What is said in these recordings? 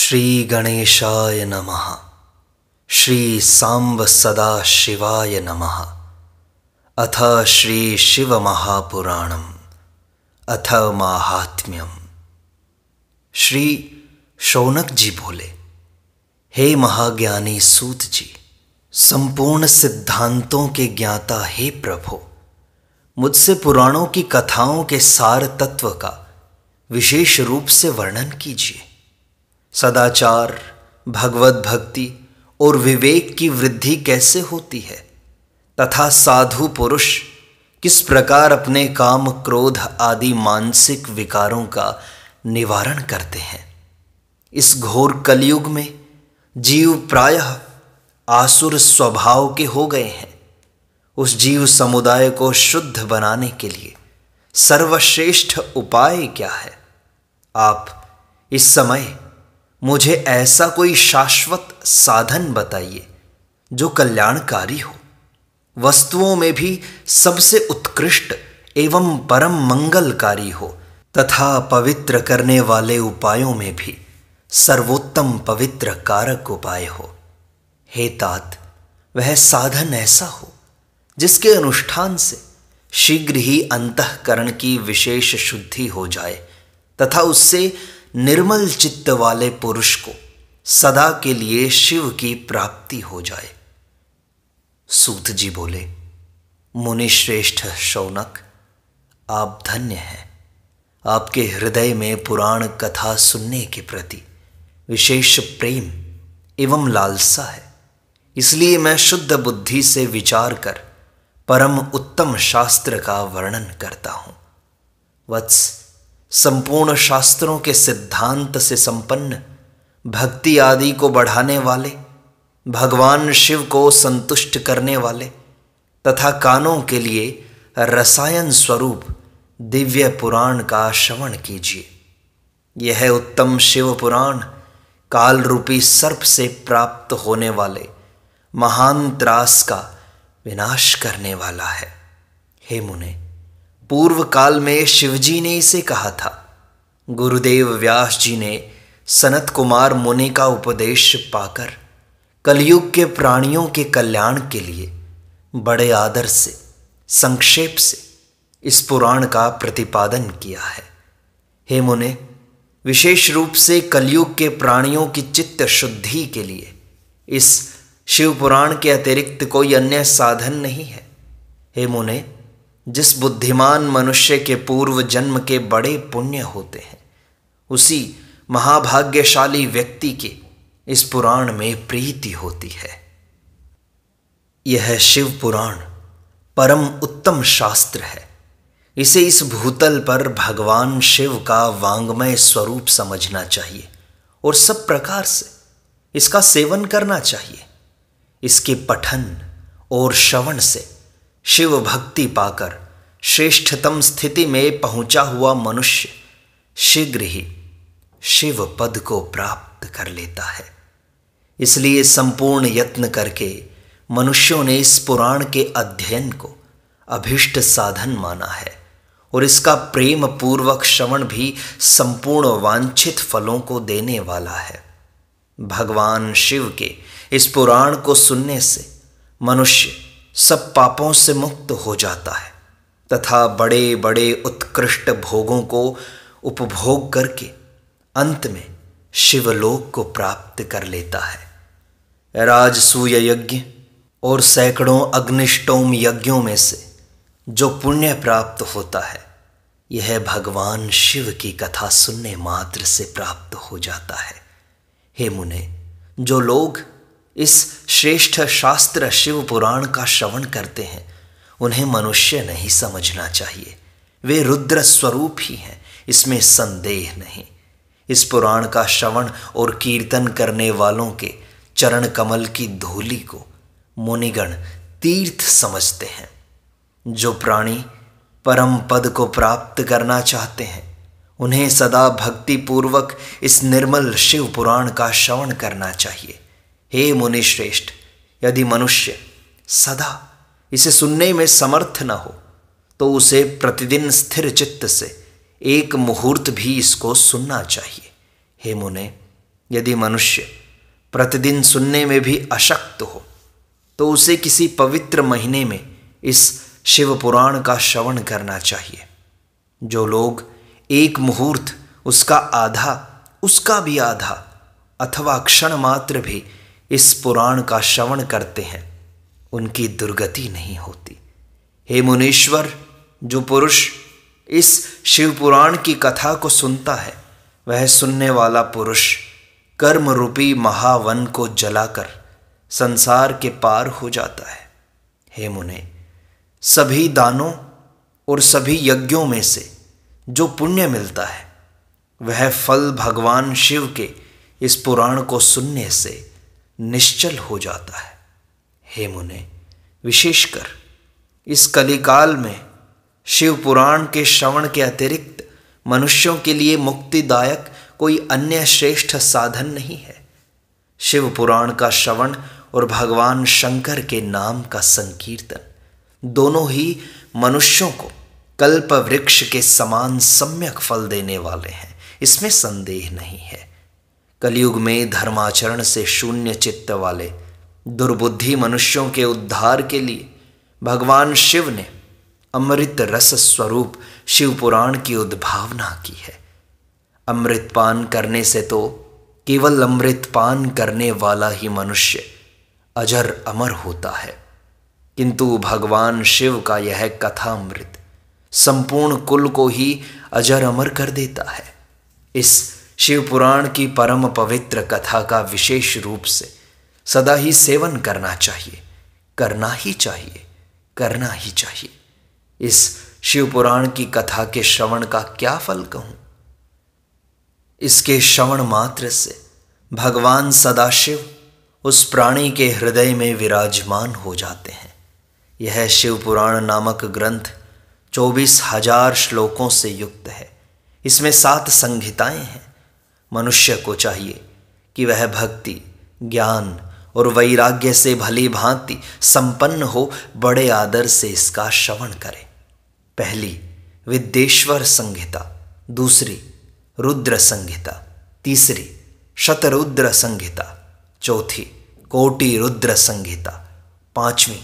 श्री गणेशाय नमः श्री सांब सदा शिवाय नमः अथ श्री शिव महापुराणम अथ महात्म्यम श्री शौनक जी बोले हे महाज्ञानी सूत जी संपूर्ण सिद्धांतों के ज्ञाता हे प्रभो मुझसे पुराणों की कथाओं के सार तत्व का विशेष रूप से वर्णन कीजिए सदाचार भगवत भक्ति और विवेक की वृद्धि कैसे होती है तथा साधु पुरुष किस प्रकार अपने काम क्रोध आदि मानसिक विकारों का निवारण करते हैं इस घोर कलयुग में जीव प्रायः आसुर स्वभाव के हो गए हैं उस जीव समुदाय को शुद्ध बनाने के लिए सर्वश्रेष्ठ उपाय क्या है आप इस समय मुझे ऐसा कोई शाश्वत साधन बताइए जो कल्याणकारी हो वस्तुओं में भी सबसे उत्कृष्ट एवं परम मंगलकारी हो तथा पवित्र करने वाले उपायों में भी सर्वोत्तम पवित्र कारक उपाय हो हे तात वह साधन ऐसा हो जिसके अनुष्ठान से शीघ्र ही अंतकरण की विशेष शुद्धि हो जाए तथा उससे निर्मल चित्त वाले पुरुष को सदा के लिए शिव की प्राप्ति हो जाए सूत जी बोले मुनि श्रेष्ठ शौनक आप धन्य हैं आपके हृदय में पुराण कथा सुनने के प्रति विशेष प्रेम एवं लालसा है इसलिए मैं शुद्ध बुद्धि से विचार कर परम उत्तम शास्त्र का वर्णन करता हूं वत्स संपूर्ण शास्त्रों के सिद्धांत से संपन्न भक्ति आदि को बढ़ाने वाले भगवान शिव को संतुष्ट करने वाले तथा कानों के लिए रसायन स्वरूप दिव्य पुराण का श्रवण कीजिए यह उत्तम शिव पुराण काल रूपी सर्प से प्राप्त होने वाले महान त्रास का विनाश करने वाला है हे मुने पूर्व काल में शिवजी ने इसे कहा था गुरुदेव व्यास जी ने सनत कुमार मुनि का उपदेश पाकर कलयुग के प्राणियों के कल्याण के लिए बड़े आदर से संक्षेप से इस पुराण का प्रतिपादन किया है हे मुने विशेष रूप से कलयुग के प्राणियों की चित्त शुद्धि के लिए इस शिव पुराण के अतिरिक्त कोई अन्य साधन नहीं है हे मुने जिस बुद्धिमान मनुष्य के पूर्व जन्म के बड़े पुण्य होते हैं उसी महाभाग्यशाली व्यक्ति के इस पुराण में प्रीति होती है यह शिव पुराण परम उत्तम शास्त्र है इसे इस भूतल पर भगवान शिव का वांग्मय स्वरूप समझना चाहिए और सब प्रकार से इसका सेवन करना चाहिए इसके पठन और श्रवण से शिव भक्ति पाकर श्रेष्ठतम स्थिति में पहुंचा हुआ मनुष्य शीघ्र ही शिव पद को प्राप्त कर लेता है इसलिए संपूर्ण यत्न करके मनुष्यों ने इस पुराण के अध्ययन को अभिष्ट साधन माना है और इसका प्रेम पूर्वक श्रवण भी संपूर्ण वांछित फलों को देने वाला है भगवान शिव के इस पुराण को सुनने से मनुष्य सब पापों से मुक्त हो जाता है तथा बड़े बड़े उत्कृष्ट भोगों को उपभोग करके अंत में शिवलोक को प्राप्त कर लेता है राजसूय यज्ञ और सैकड़ों अग्निष्टोम यज्ञों में से जो पुण्य प्राप्त होता है यह भगवान शिव की कथा सुनने मात्र से प्राप्त हो जाता है हे मुने जो लोग इस श्रेष्ठ शास्त्र शिव पुराण का श्रवण करते हैं उन्हें मनुष्य नहीं समझना चाहिए वे रुद्र स्वरूप ही हैं इसमें संदेह नहीं इस पुराण का श्रवण और कीर्तन करने वालों के चरण कमल की धूली को मुनिगण तीर्थ समझते हैं जो प्राणी परम पद को प्राप्त करना चाहते हैं उन्हें सदा भक्तिपूर्वक इस निर्मल शिव पुराण का श्रवण करना चाहिए हे मुनिश्रेष्ठ यदि मनुष्य सदा इसे सुनने में समर्थ न हो तो उसे प्रतिदिन स्थिर चित्त से एक मुहूर्त भी इसको सुनना चाहिए हे मुने यदि मनुष्य प्रतिदिन सुनने में भी अशक्त हो तो उसे किसी पवित्र महीने में इस शिव पुराण का श्रवण करना चाहिए जो लोग एक मुहूर्त उसका आधा उसका भी आधा अथवा क्षण मात्र भी इस पुराण का श्रवण करते हैं उनकी दुर्गति नहीं होती हे मुनीश्वर जो पुरुष इस शिव पुराण की कथा को सुनता है वह सुनने वाला पुरुष कर्म रूपी महावन को जलाकर संसार के पार हो जाता है हे मुने सभी दानों और सभी यज्ञों में से जो पुण्य मिलता है वह फल भगवान शिव के इस पुराण को सुनने से निश्चल हो जाता है हे मुने विशेषकर इस कलिकाल में शिव पुराण के श्रवण के अतिरिक्त मनुष्यों के लिए मुक्तिदायक कोई अन्य श्रेष्ठ साधन नहीं है शिव पुराण का श्रवण और भगवान शंकर के नाम का संकीर्तन दोनों ही मनुष्यों को कल्प वृक्ष के समान सम्यक फल देने वाले हैं इसमें संदेह नहीं है कलयुग में धर्माचरण से शून्य चित्त वाले दुर्बुद्धि मनुष्यों के उद्धार के लिए भगवान शिव ने अमृत रस स्वरूप शिव पुराण की उद्भावना की है अमृत पान करने से तो केवल अमृत पान करने वाला ही मनुष्य अजर अमर होता है किंतु भगवान शिव का यह कथा अमृत संपूर्ण कुल को ही अजर अमर कर देता है इस शिव पुराण की परम पवित्र कथा का विशेष रूप से सदा ही सेवन करना चाहिए करना ही चाहिए करना ही चाहिए इस शिव पुराण की कथा के श्रवण का क्या फल कहूं इसके श्रवण मात्र से भगवान सदाशिव उस प्राणी के हृदय में विराजमान हो जाते हैं यह शिव पुराण नामक ग्रंथ चौबीस हजार श्लोकों से युक्त है इसमें सात संहिताएं हैं मनुष्य को चाहिए कि वह भक्ति ज्ञान और वैराग्य से भली भांति संपन्न हो बड़े आदर से इसका श्रवण करे पहली विद्येश्वर संहिता दूसरी रुद्र संहिता तीसरी शतरुद्र संहिता चौथी कोटि रुद्र संहिता पांचवी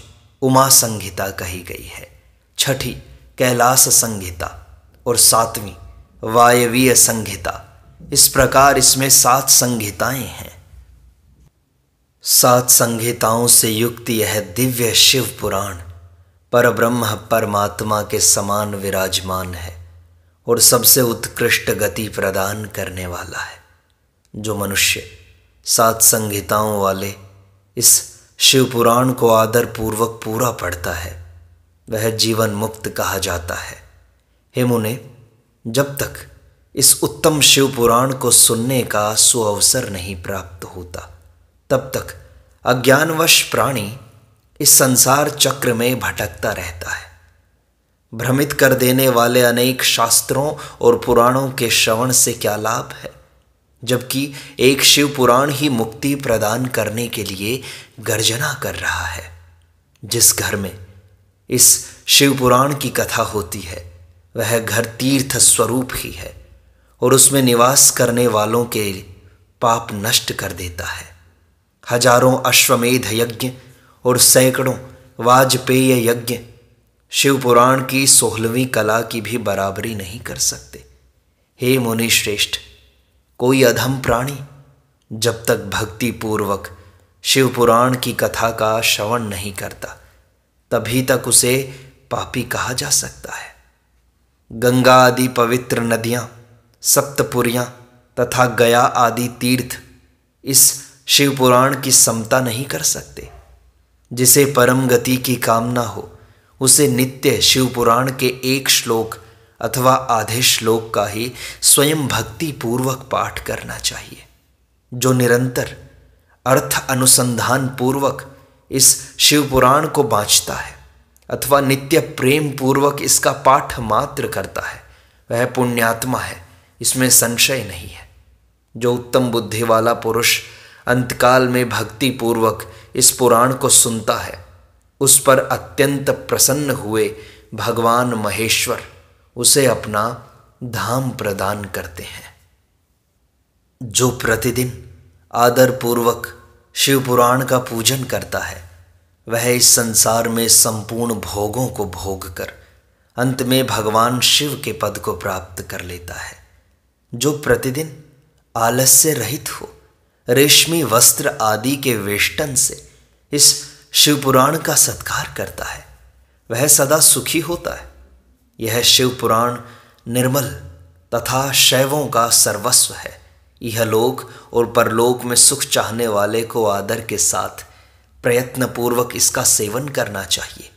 उमा संहिता कही गई है छठी कैलाश संहिता और सातवीं वायवीय संहिता इस प्रकार इसमें सात संहिताएं हैं सात संहिताओं से युक्त यह दिव्य शिव पुराण पर ब्रह्म परमात्मा के समान विराजमान है और सबसे उत्कृष्ट गति प्रदान करने वाला है जो मनुष्य सात संहिताओं वाले इस शिव पुराण को आदर पूर्वक पूरा पढ़ता है वह जीवन मुक्त कहा जाता है हे मुने जब तक इस उत्तम शिव पुराण को सुनने का सुअवसर नहीं प्राप्त होता तब तक अज्ञानवश प्राणी इस संसार चक्र में भटकता रहता है भ्रमित कर देने वाले अनेक शास्त्रों और पुराणों के श्रवण से क्या लाभ है जबकि एक शिव पुराण ही मुक्ति प्रदान करने के लिए गर्जना कर रहा है जिस घर में इस शिव पुराण की कथा होती है वह घर तीर्थ स्वरूप ही है और उसमें निवास करने वालों के पाप नष्ट कर देता है हजारों अश्वमेध यज्ञ और सैकड़ों वाजपेय यज्ञ शिव पुराण की सोलहवीं कला की भी बराबरी नहीं कर सकते हे मुनि श्रेष्ठ कोई अधम प्राणी जब तक भक्ति पूर्वक शिव पुराण की कथा का श्रवण नहीं करता तभी तक उसे पापी कहा जा सकता है गंगा आदि पवित्र नदियाँ सप्तपुरियाँ तथा गया आदि तीर्थ इस शिवपुराण की समता नहीं कर सकते जिसे परम गति की कामना हो उसे नित्य शिवपुराण के एक श्लोक अथवा आधे श्लोक का ही स्वयं भक्ति पूर्वक पाठ करना चाहिए जो निरंतर अर्थ अनुसंधान पूर्वक इस शिवपुराण को बाँचता है अथवा नित्य प्रेम पूर्वक इसका पाठ मात्र करता है वह पुण्यात्मा है इसमें संशय नहीं है जो उत्तम बुद्धि वाला पुरुष अंतकाल में भक्ति पूर्वक इस पुराण को सुनता है उस पर अत्यंत प्रसन्न हुए भगवान महेश्वर उसे अपना धाम प्रदान करते हैं जो प्रतिदिन पूर्वक शिव पुराण का पूजन करता है वह इस संसार में संपूर्ण भोगों को भोग कर अंत में भगवान शिव के पद को प्राप्त कर लेता है जो प्रतिदिन आलस्य रहित हो रेशमी वस्त्र आदि के वेष्टन से इस शिवपुराण का सत्कार करता है वह सदा सुखी होता है यह शिवपुराण निर्मल तथा शैवों का सर्वस्व है यह लोक और परलोक में सुख चाहने वाले को आदर के साथ प्रयत्नपूर्वक इसका सेवन करना चाहिए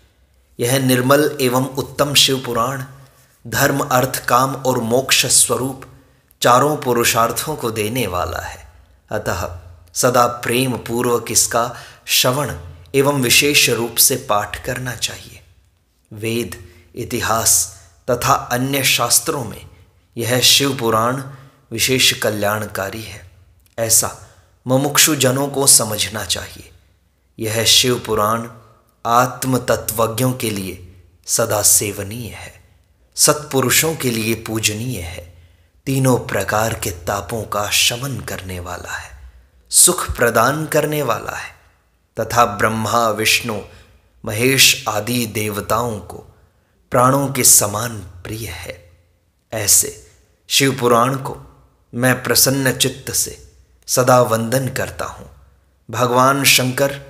यह निर्मल एवं उत्तम शिवपुराण धर्म अर्थ काम और मोक्ष स्वरूप चारों पुरुषार्थों को देने वाला है अतः सदा प्रेम पूर्वक इसका श्रवण एवं विशेष रूप से पाठ करना चाहिए वेद इतिहास तथा अन्य शास्त्रों में यह शिव पुराण विशेष कल्याणकारी है ऐसा मुमुक्षु जनों को समझना चाहिए यह शिव पुराण आत्म तत्वज्ञों के लिए सदा सेवनीय है सत्पुरुषों के लिए पूजनीय है तीनों प्रकार के तापों का शमन करने वाला है सुख प्रदान करने वाला है तथा ब्रह्मा विष्णु महेश आदि देवताओं को प्राणों के समान प्रिय है ऐसे शिव पुराण को मैं प्रसन्न चित्त से सदा वंदन करता हूँ भगवान शंकर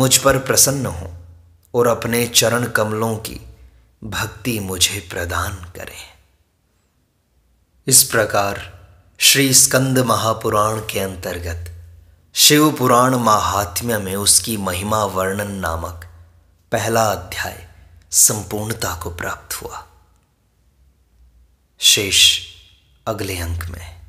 मुझ पर प्रसन्न हों और अपने चरण कमलों की भक्ति मुझे प्रदान करें इस प्रकार श्री स्कंद महापुराण के अंतर्गत शिव पुराण महात्म्य में उसकी महिमा वर्णन नामक पहला अध्याय संपूर्णता को प्राप्त हुआ शेष अगले अंक में